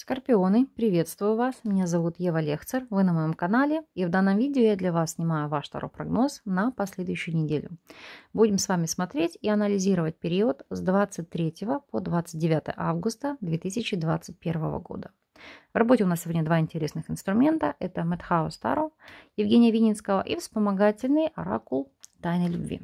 Скорпионы, приветствую вас, меня зовут Ева Лехцер, вы на моем канале и в данном видео я для вас снимаю ваш таро прогноз на последующую неделю. Будем с вами смотреть и анализировать период с 23 по 29 августа 2021 года. В работе у нас сегодня два интересных инструмента, это Мэтхаус Таро Евгения Вининского и вспомогательный оракул Тайны Любви.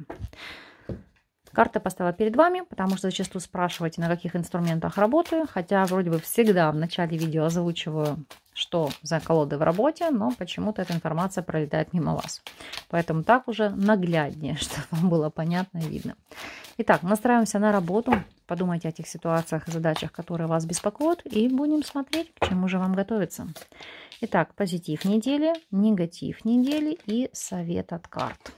Карты поставила перед вами, потому что зачастую спрашиваете, на каких инструментах работаю, хотя вроде бы всегда в начале видео озвучиваю, что за колоды в работе, но почему-то эта информация пролетает мимо вас. Поэтому так уже нагляднее, чтобы вам было понятно и видно. Итак, настраиваемся на работу, подумайте о тех ситуациях и задачах, которые вас беспокоят, и будем смотреть, к чему же вам готовиться. Итак, позитив недели, негатив недели и совет от карт.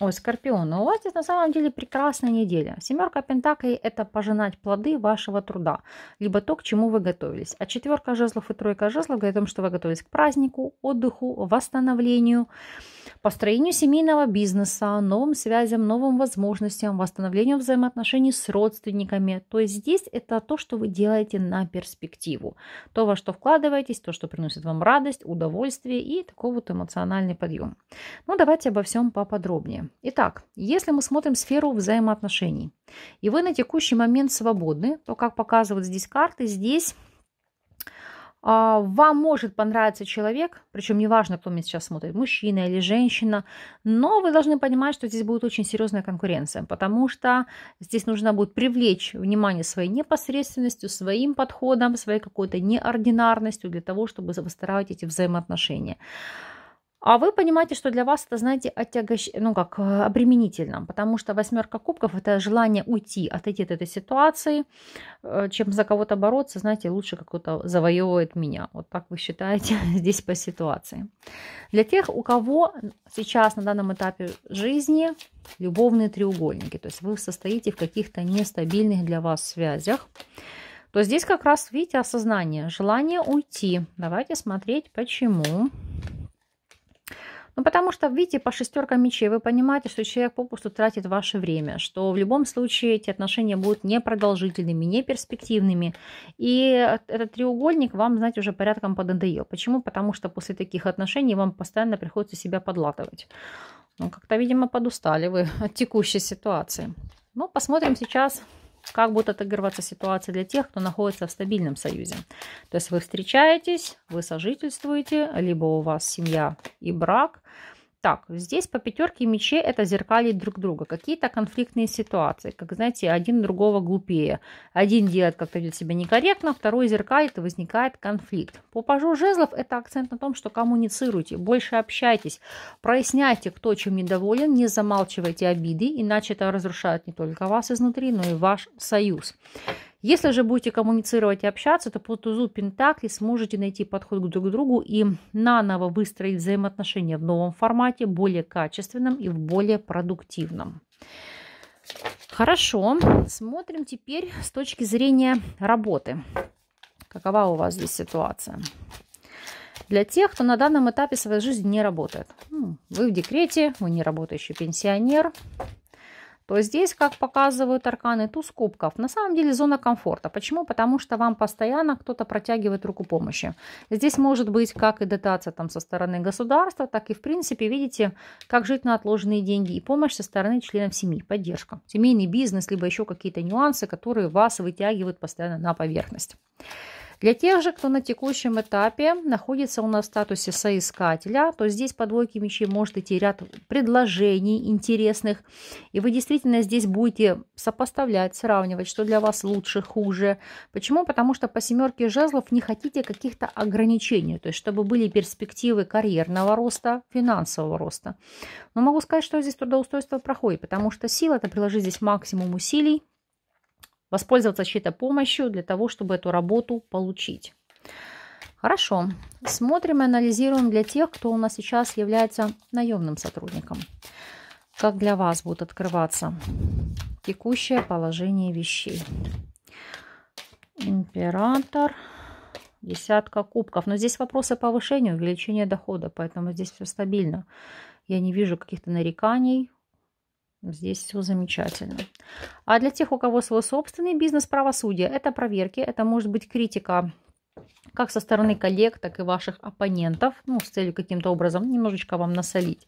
Ой, Скорпион, ну, у вас здесь на самом деле прекрасная неделя. Семерка Пентаклей – это пожинать плоды вашего труда, либо то, к чему вы готовились. А четверка жезлов и тройка жезлов говорит о том, что вы готовились к празднику, отдыху, восстановлению – построению семейного бизнеса, новым связям, новым возможностям, восстановлению взаимоотношений с родственниками. То есть здесь это то, что вы делаете на перспективу. То, во что вкладываетесь, то, что приносит вам радость, удовольствие и такой вот эмоциональный подъем. Ну, давайте обо всем поподробнее. Итак, если мы смотрим сферу взаимоотношений, и вы на текущий момент свободны, то, как показывают здесь карты, здесь а, вам может понравиться человек, причем неважно, кто меня сейчас смотрит, мужчина или женщина, но вы должны понимать, что здесь будет очень серьезная конкуренция, потому что здесь нужно будет привлечь внимание своей непосредственностью, своим подходом, своей какой-то неординарностью для того, чтобы выстраивать эти взаимоотношения. А вы понимаете, что для вас это, знаете, оттягощ... ну, как, э, обременительно, потому что восьмерка кубков – это желание уйти, отойти от этой ситуации, э, чем за кого-то бороться, знаете, лучше какой-то завоевывает меня. Вот так вы считаете здесь по ситуации. Для тех, у кого сейчас на данном этапе жизни любовные треугольники, то есть вы состоите в каких-то нестабильных для вас связях, то здесь как раз, видите, осознание, желание уйти. Давайте смотреть, почему. Почему? Ну, потому что, видите, по шестеркам мечей вы понимаете, что человек попусту тратит ваше время, что в любом случае эти отношения будут непродолжительными, неперспективными. И этот треугольник вам, знаете, уже порядком пододоел. Почему? Потому что после таких отношений вам постоянно приходится себя подлатывать. Ну, как-то, видимо, подустали вы от текущей ситуации. Ну, посмотрим сейчас, как будет отыгрываться ситуация для тех, кто находится в стабильном союзе? То есть вы встречаетесь, вы сожительствуете, либо у вас семья и брак – так, здесь по пятерке мечей это зеркалит друг друга. Какие-то конфликтные ситуации, как, знаете, один другого глупее. Один делает как-то ведет себя некорректно, второй зеркалит и возникает конфликт. По пажу жезлов это акцент на том, что коммуницируйте, больше общайтесь, проясняйте, кто чем недоволен, не замалчивайте обиды, иначе это разрушает не только вас изнутри, но и ваш союз. Если же будете коммуницировать и общаться, то по тузу Пентакли сможете найти подход друг к другу и наново выстроить взаимоотношения в новом формате, более качественном и в более продуктивном. Хорошо, смотрим теперь с точки зрения работы. Какова у вас здесь ситуация? Для тех, кто на данном этапе своей жизни не работает. Вы в декрете, вы не работающий пенсионер, то здесь, как показывают арканы, туз кубков. На самом деле зона комфорта. Почему? Потому что вам постоянно кто-то протягивает руку помощи. Здесь может быть как и дотация там со стороны государства, так и в принципе, видите, как жить на отложенные деньги и помощь со стороны членов семьи, поддержка. Семейный бизнес, либо еще какие-то нюансы, которые вас вытягивают постоянно на поверхность. Для тех же, кто на текущем этапе находится у нас в статусе соискателя, то здесь по двойке мечей может идти ряд предложений интересных, и вы действительно здесь будете сопоставлять, сравнивать, что для вас лучше, хуже. Почему? Потому что по семерке жезлов не хотите каких-то ограничений, то есть чтобы были перспективы карьерного роста, финансового роста. Но могу сказать, что здесь трудоустройство проходит, потому что сила – это приложить здесь максимум усилий, воспользоваться чьей-то помощью для того, чтобы эту работу получить. Хорошо. Смотрим и анализируем для тех, кто у нас сейчас является наемным сотрудником. Как для вас будет открываться текущее положение вещей? Император. Десятка кубков. Но здесь вопросы повышения, увеличения дохода, поэтому здесь все стабильно. Я не вижу каких-то нареканий, Здесь все замечательно. А для тех, у кого свой собственный бизнес правосудия, это проверки, это может быть критика как со стороны коллег, так и ваших оппонентов, ну, с целью каким-то образом немножечко вам насолить.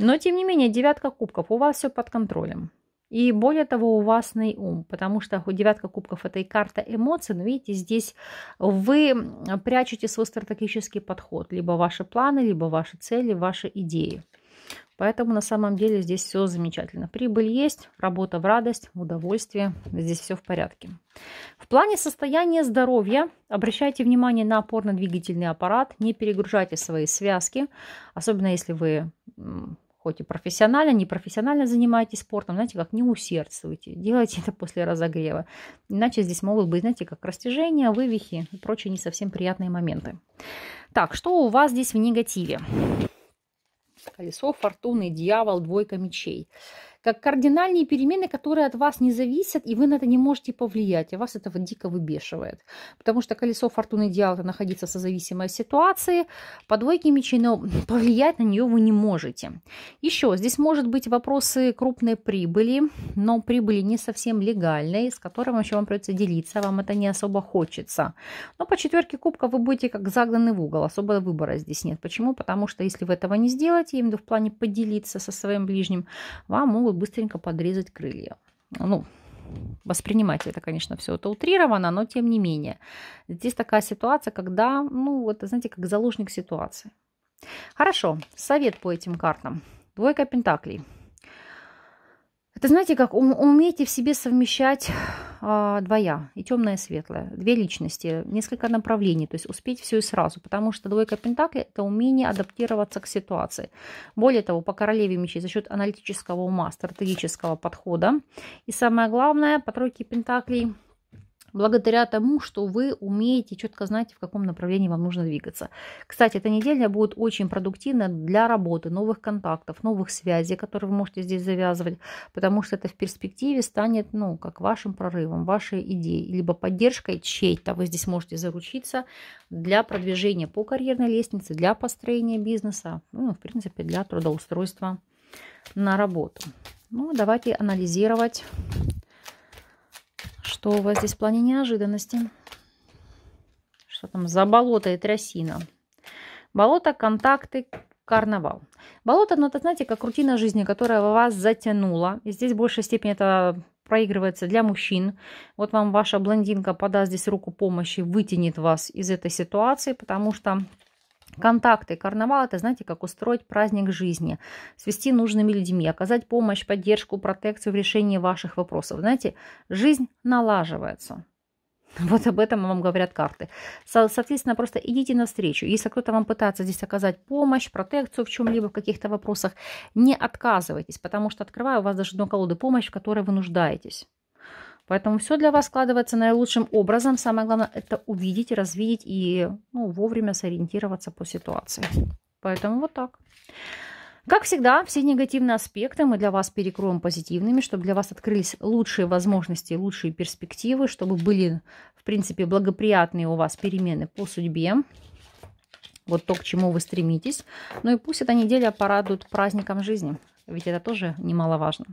Но, тем не менее, девятка кубков, у вас все под контролем. И более того, у вас на ум, потому что девятка кубков – это и карта эмоций, но видите, здесь вы прячете свой стратегический подход, либо ваши планы, либо ваши цели, ваши идеи. Поэтому на самом деле здесь все замечательно. Прибыль есть, работа в радость, удовольствие. Здесь все в порядке. В плане состояния здоровья обращайте внимание на опорно-двигательный аппарат. Не перегружайте свои связки, особенно если вы хоть и профессионально, не профессионально занимаетесь спортом, знаете, как не усердствуйте. Делайте это после разогрева. Иначе здесь могут быть, знаете, как растяжения, вывихи и прочие не совсем приятные моменты. Так, что у вас здесь в негативе? Колесо фортуны, дьявол, двойка мечей как кардинальные перемены, которые от вас не зависят, и вы на это не можете повлиять, и вас это дико выбешивает. Потому что колесо фортуны идеала находится в созависимой ситуации, по двойке мечей, но повлиять на нее вы не можете. Еще здесь может быть вопросы крупной прибыли, но прибыли не совсем легальной, с которым вообще вам придется делиться, вам это не особо хочется. Но по четверке кубка вы будете как загнаны в угол, особого выбора здесь нет. Почему? Потому что если вы этого не сделаете, именно в в плане поделиться со своим ближним, вам могут попробую быстренько подрезать крылья. Ну, воспринимайте это, конечно, все это утрировано, но тем не менее. Здесь такая ситуация, когда, ну, вот, знаете, как заложник ситуации. Хорошо, совет по этим картам. Двойка пентаклей. Это знаете, как ум, умейте в себе совмещать э, двоя, и темное, и светлое, две личности, несколько направлений, то есть успеть все и сразу, потому что двойка Пентакли – это умение адаптироваться к ситуации. Более того, по королеве мечей за счет аналитического ума, стратегического подхода, и самое главное, по тройке Пентаклей – благодаря тому, что вы умеете, четко знаете, в каком направлении вам нужно двигаться. Кстати, эта неделя будет очень продуктивна для работы, новых контактов, новых связей, которые вы можете здесь завязывать, потому что это в перспективе станет, ну, как вашим прорывом, вашей идеей, либо поддержкой чьей-то вы здесь можете заручиться для продвижения по карьерной лестнице, для построения бизнеса, ну, в принципе, для трудоустройства на работу. Ну, давайте анализировать что у вас здесь в плане неожиданности? Что там за болото и трясина? Болото, контакты, карнавал. Болото, ну, это, знаете, как рутина жизни, которая вас затянула. И здесь в большей степени это проигрывается для мужчин. Вот вам ваша блондинка подаст здесь руку помощи, вытянет вас из этой ситуации, потому что Контакты карнавал – это, знаете, как устроить праздник жизни, свести нужными людьми, оказать помощь, поддержку, протекцию в решении ваших вопросов. Знаете, жизнь налаживается. Вот об этом вам говорят карты. Со- соответственно, просто идите навстречу. Если кто-то вам пытается здесь оказать помощь, протекцию в чем-либо, в каких-то вопросах, не отказывайтесь, потому что открываю у вас даже дно колоды помощь, в которой вы нуждаетесь. Поэтому все для вас складывается наилучшим образом. Самое главное – это увидеть, развидеть и ну, вовремя сориентироваться по ситуации. Поэтому вот так. Как всегда, все негативные аспекты мы для вас перекроем позитивными, чтобы для вас открылись лучшие возможности, лучшие перспективы, чтобы были, в принципе, благоприятные у вас перемены по судьбе. Вот то, к чему вы стремитесь. Ну и пусть эта неделя порадует праздником жизни. Ведь это тоже немаловажно.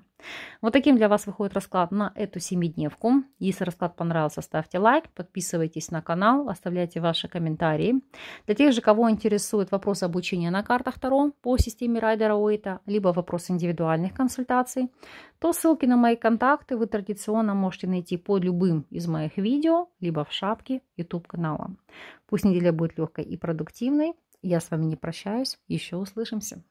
Вот таким для вас выходит расклад на эту семидневку. Если расклад понравился, ставьте лайк, подписывайтесь на канал, оставляйте ваши комментарии. Для тех же, кого интересует вопрос обучения на картах Таро по системе Райдера Уэйта, либо вопрос индивидуальных консультаций, то ссылки на мои контакты вы традиционно можете найти под любым из моих видео, либо в шапке YouTube канала. Пусть неделя будет легкой и продуктивной. Я с вами не прощаюсь. Еще услышимся.